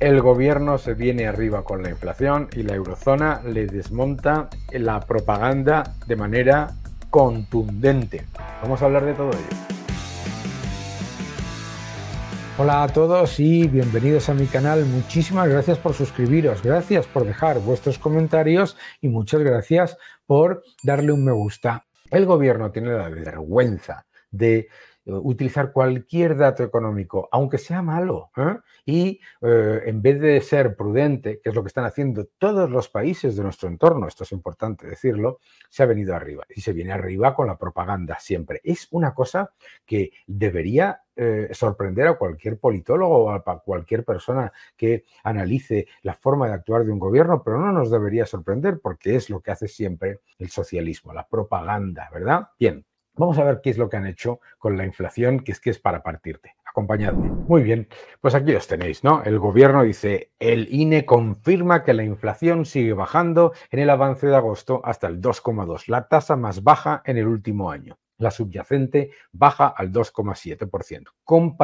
El gobierno se viene arriba con la inflación y la eurozona le desmonta la propaganda de manera contundente. Vamos a hablar de todo ello. Hola a todos y bienvenidos a mi canal. Muchísimas gracias por suscribiros, gracias por dejar vuestros comentarios y muchas gracias por darle un me gusta. El gobierno tiene la vergüenza de eh, utilizar cualquier dato económico, aunque sea malo, ¿eh? y eh, en vez de ser prudente, que es lo que están haciendo todos los países de nuestro entorno, esto es importante decirlo, se ha venido arriba y se viene arriba con la propaganda siempre. Es una cosa que debería sorprender a cualquier politólogo o a cualquier persona que analice la forma de actuar de un gobierno, pero no nos debería sorprender porque es lo que hace siempre el socialismo, la propaganda, ¿verdad? Bien, Vamos a ver qué es lo que han hecho con la inflación, que es que es para partirte. Acompañadme. Muy bien, pues aquí los tenéis, ¿no? El gobierno dice, el INE confirma que la inflación sigue bajando en el avance de agosto hasta el 2,2, la tasa más baja en el último año la subyacente baja al 2,7%, con,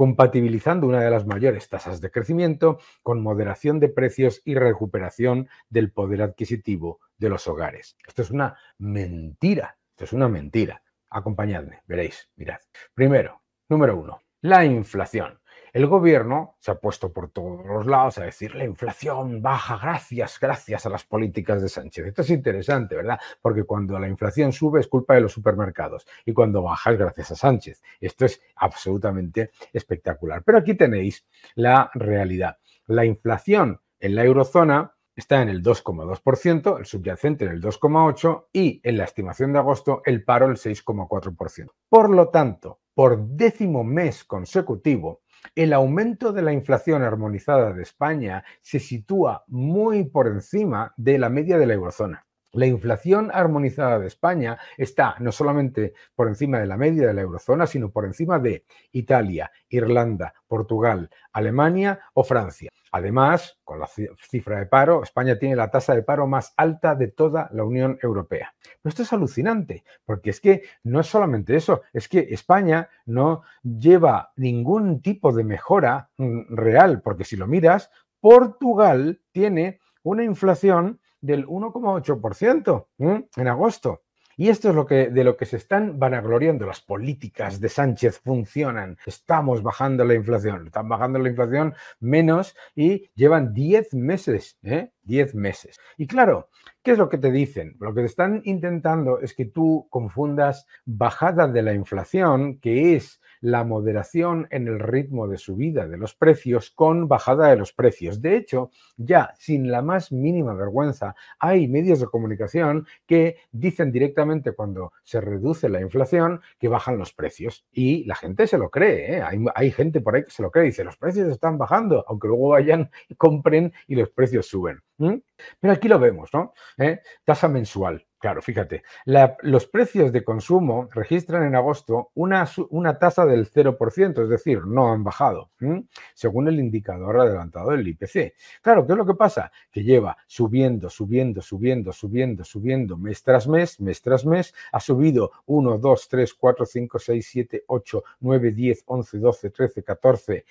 compatibilizando una de las mayores tasas de crecimiento con moderación de precios y recuperación del poder adquisitivo de los hogares. Esto es una mentira, esto es una mentira. Acompañadme, veréis, mirad. Primero, número uno, la inflación. El gobierno se ha puesto por todos los lados a decir la inflación baja gracias, gracias a las políticas de Sánchez. Esto es interesante, ¿verdad? Porque cuando la inflación sube es culpa de los supermercados y cuando baja es gracias a Sánchez. Esto es absolutamente espectacular. Pero aquí tenéis la realidad. La inflación en la eurozona está en el 2,2%, el subyacente en el 2,8% y en la estimación de agosto el paro el 6,4%. Por lo tanto, por décimo mes consecutivo, el aumento de la inflación armonizada de España se sitúa muy por encima de la media de la eurozona. La inflación armonizada de España está no solamente por encima de la media de la eurozona, sino por encima de Italia, Irlanda, Portugal, Alemania o Francia. Además, con la cifra de paro, España tiene la tasa de paro más alta de toda la Unión Europea. esto es alucinante, porque es que no es solamente eso, es que España no lleva ningún tipo de mejora mm, real, porque si lo miras, Portugal tiene una inflación del 1,8% en agosto. Y esto es lo que, de lo que se están vanagloriando. Las políticas de Sánchez funcionan. Estamos bajando la inflación. Están bajando la inflación menos y llevan 10 meses. ¿eh? 10 meses. Y claro, ¿qué es lo que te dicen? Lo que te están intentando es que tú confundas bajada de la inflación, que es la moderación en el ritmo de subida de los precios con bajada de los precios. De hecho, ya sin la más mínima vergüenza, hay medios de comunicación que dicen directamente cuando se reduce la inflación que bajan los precios y la gente se lo cree. ¿eh? Hay, gente por ahí que se lo cree dice los precios están bajando, aunque luego vayan, compren y los precios suben. Pero aquí lo vemos, ¿no? ¿Eh? Tasa mensual. Claro, fíjate, los precios de consumo registran en agosto una, una tasa del 0%, es decir, no han bajado, según el indicador adelantado del IPC. Claro, ¿qué es lo que pasa? Que lleva subiendo, subiendo, subiendo, subiendo, subiendo mes tras mes, mes tras mes, ha subido 1, 2, 3, 4, 5, 6, 7, 8, 9, 10, 11, 12, 13, 14,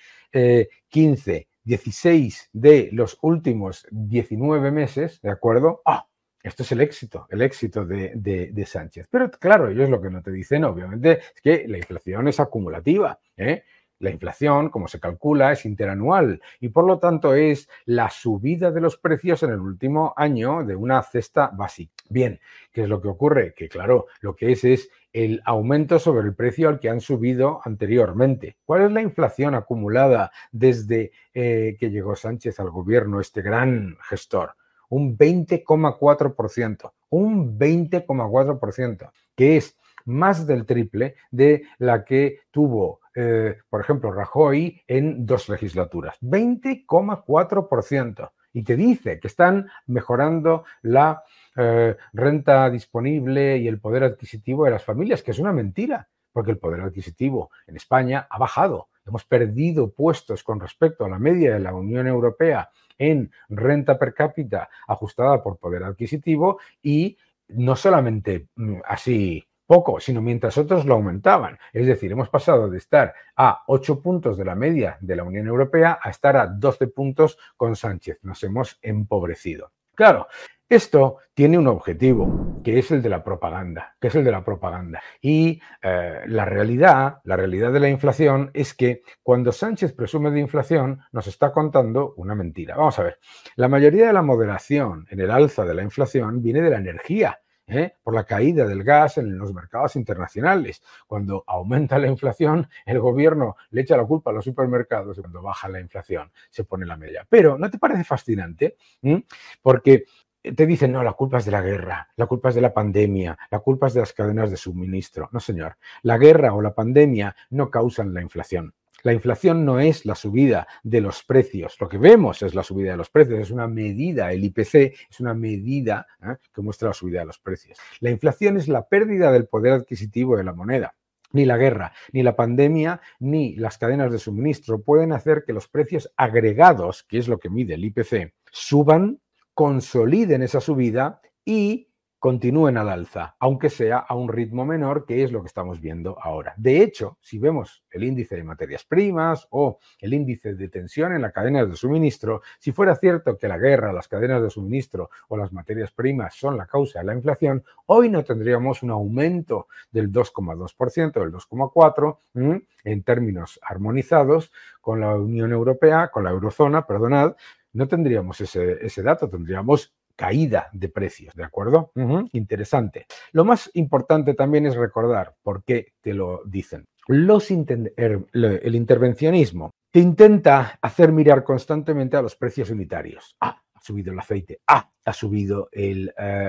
15, 16 de los últimos 19 meses, ¿de acuerdo? ¡Ah! Esto es el éxito, el éxito de, Sánchez. Pero claro, ellos lo que no te dicen, obviamente, es que la inflación es acumulativa. ¿eh? La inflación, como se calcula, es interanual y por lo tanto es la subida de los precios en el último año de una cesta básica. Bien, ¿qué es lo que ocurre? Que claro, lo que es es el aumento sobre el precio al que han subido anteriormente. ¿Cuál es la inflación acumulada desde eh, que llegó Sánchez al gobierno, este gran gestor? un 20,4%, un 20,4%, que es más del triple de la que tuvo, eh, por ejemplo, Rajoy en dos legislaturas. 20,4%. Y te dice que están mejorando la eh, renta disponible y el poder adquisitivo de las familias, que es una mentira, porque el poder adquisitivo en España ha bajado Hemos perdido puestos con respecto a la media de la Unión Europea en renta per cápita ajustada por poder adquisitivo y no solamente mm, así poco, sino mientras otros lo aumentaban. Es decir, hemos pasado de estar a 8 puntos de la media de la Unión Europea a estar a 12 puntos con Sánchez. Nos hemos empobrecido. Claro, esto tiene un objetivo, que es el de la propaganda, que es el de la propaganda. Y eh, la realidad, la realidad de la inflación es que cuando Sánchez presume de inflación, nos está contando una mentira. Vamos a ver, la mayoría de la moderación en el alza de la inflación viene de la energía. ¿eh? por la caída del gas en los mercados internacionales. Cuando aumenta la inflación, el gobierno le echa la culpa a los supermercados y cuando baja la inflación se pone la media. Pero, ¿no te parece fascinante? ¿Mm? Porque te dicen, no, la culpa es de la guerra, la culpa es de la pandemia, la culpa es de las cadenas de suministro. No, señor, la guerra o la pandemia no causan la inflación. La inflación no es la subida de los precios. Lo que vemos es la subida de los precios. Es una medida, el IPC es una medida ¿eh? que muestra la subida de los precios. La inflación es la pérdida del poder adquisitivo de la moneda. Ni la guerra, ni la pandemia, ni las cadenas de suministro pueden hacer que los precios agregados, que es lo que mide el IPC, suban consoliden esa subida y continúen al alza, aunque sea a un ritmo menor, que es lo que estamos viendo ahora. De hecho, si vemos el índice de materias primas o el índice de tensión en la cadena de suministro, si fuera cierto que la guerra, las cadenas de suministro o las materias primas son la causa de la inflación, hoy no tendríamos un aumento del 2,2%, del 2,4% en términos armonizados con la Unión Europea, con la eurozona, perdonad, no tendríamos ese, ese dato, tendríamos caída de precios, ¿de acuerdo? Interesante. Lo más importante también es recordar por qué te lo dicen. Los er, el intervencionismo te intenta hacer mirar constantemente a los precios unitarios. ha subido el aceite, ha subido eh,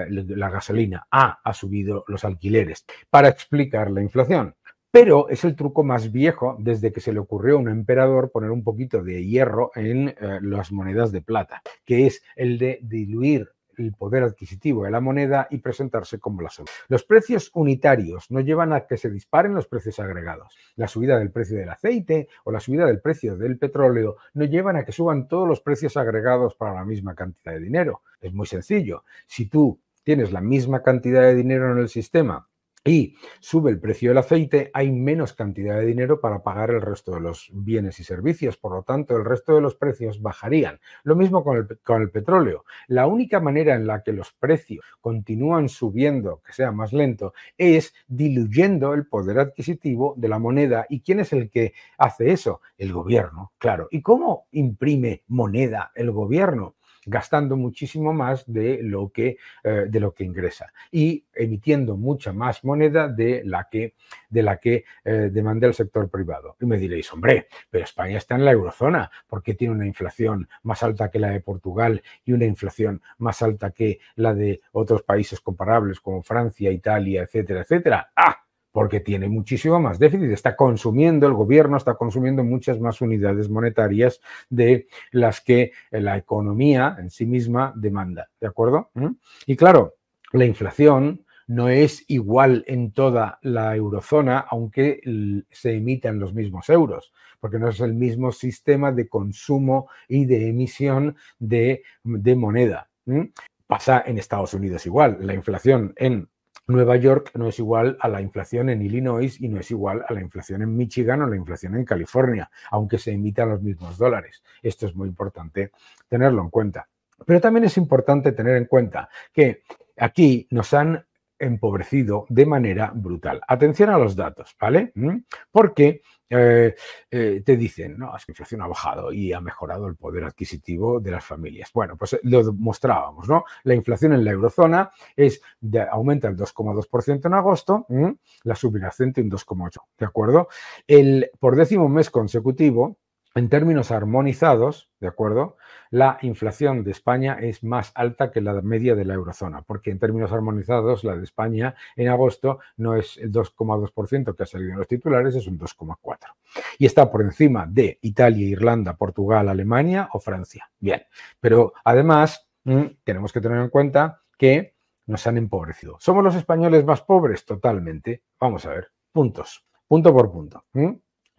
la gasolina, ha subido los alquileres, para explicar la inflación pero es el truco más viejo desde que se le ocurrió a un emperador poner un poquito de hierro en eh, las monedas de plata, que es el de diluir el poder adquisitivo de la moneda y presentarse como la solución. Los precios unitarios no llevan a que se disparen los precios agregados. La subida del precio del aceite o la subida del precio del petróleo no llevan a que suban todos los precios agregados para la misma cantidad de dinero. Es muy sencillo. Si tú tienes la misma cantidad de dinero en el sistema sube el precio del aceite, hay menos cantidad de dinero para pagar el resto de los bienes y servicios. Por lo tanto, el resto de los precios bajarían. Lo mismo con el, con el petróleo. La única manera en la que los precios continúan subiendo, que sea más lento, es diluyendo el poder adquisitivo de la moneda. ¿Y quién es el que hace eso? El gobierno, claro. ¿Y cómo imprime moneda el gobierno? gastando muchísimo más de lo que, eh, de lo que ingresa y emitiendo mucha más moneda de la que, de la que eh, demanda el sector privado. Y me diréis, hombre, pero España está en la eurozona, porque tiene una inflación más alta que la de Portugal y una inflación más alta que la de otros países comparables como Francia, Italia, etcétera, etcétera? ¡Ah! porque tiene muchísimo más déficit, está consumiendo el gobierno, está consumiendo muchas más unidades monetarias de las que la economía en sí misma demanda, ¿de acuerdo? ¿Mm? Y claro, la inflación no es igual en toda la eurozona, aunque se emitan los mismos euros, porque no es el mismo sistema de consumo y de emisión de, moneda. ¿Mm? Pasa en Estados Unidos igual, la inflación en Nueva York no es igual a la inflación en Illinois y no es igual a la inflación en Michigan o la inflación en California, aunque se emitan los mismos dólares. Esto es muy importante tenerlo en cuenta. Pero también es importante tener en cuenta que aquí nos han empobrecido de manera brutal. Atención a los datos, ¿vale? ¿Mm? Porque eh, eh, te dicen, no, es que inflación ha bajado y ha mejorado el poder adquisitivo de las familias. Bueno, pues eh, lo mostrábamos, ¿no? La inflación en la eurozona es de, aumenta el 2,2% en agosto, la subyacente un 2,8%, ¿de acuerdo? El, por décimo mes consecutivo, en términos armonizados, ¿de acuerdo? La inflación de España es más alta que la media de la eurozona, porque en términos armonizados, la de España en agosto no es el 2,2% que ha salido en los titulares, es un 2,4%. Y está por encima de Italia, Irlanda, Portugal, Alemania o Francia. Bien, pero además mm, tenemos que tener en cuenta que nos han empobrecido. ¿Somos los españoles más pobres? Totalmente. Vamos a ver, puntos, punto por punto.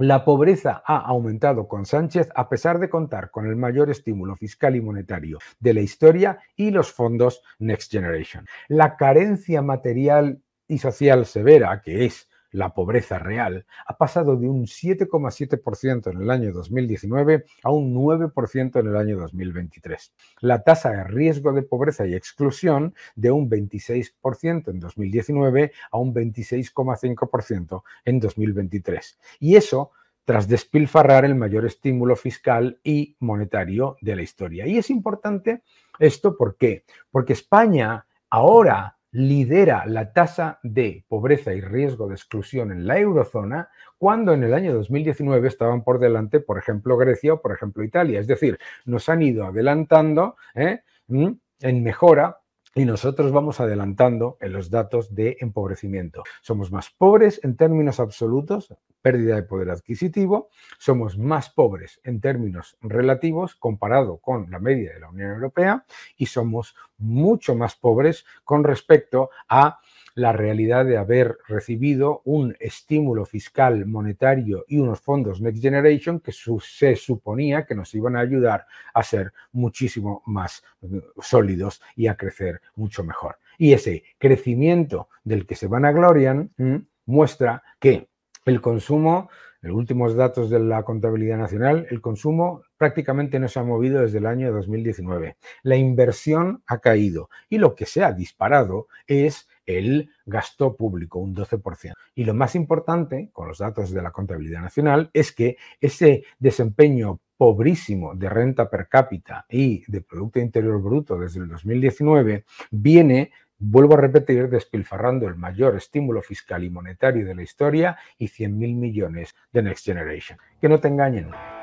La pobreza ha aumentado con Sánchez a pesar de contar con el mayor estímulo fiscal y monetario de la historia y los fondos Next Generation. La carencia material y social severa, que es la pobreza real, ha pasado de un 7,7% en el año 2019 a un 9% en el año 2023. La tasa de riesgo de pobreza y exclusión de un 26% en 2019 a un 26,5% en 2023. Y eso tras despilfarrar el mayor estímulo fiscal y monetario de la historia. Y es importante esto, Porque España ahora lidera la tasa de pobreza y riesgo de exclusión en la eurozona, cuando en el año 2019 estaban por delante, por ejemplo, Grecia o por ejemplo Italia. Es decir, nos han ido adelantando ¿eh? ¿Mm? en mejora y nosotros vamos adelantando en los datos de empobrecimiento. Somos más pobres en términos absolutos, pérdida de poder adquisitivo, somos más pobres en términos relativos comparado con la media de la Unión Europea y somos mucho más pobres con respecto a la realidad de haber recibido un estímulo fiscal, monetario y unos fondos Next Generation que se suponía que nos iban a ayudar a ser muchísimo más mm, sólidos y a crecer mucho mejor. Y ese crecimiento del que se van a glorian mm, muestra que el consumo, los últimos datos de la contabilidad nacional, el consumo prácticamente no se ha movido desde el año 2019. La inversión ha caído y lo que se ha disparado es el gasto público, un 12%. Y lo más importante, con los datos de la contabilidad nacional, es que ese desempeño pobrísimo de renta per cápita y de Producto Interior Bruto desde el 2019 viene vuelvo a repetir, despilfarrando el mayor estímulo fiscal y monetario de la historia y 100.000 millones de Next Generation. Que no te engañen.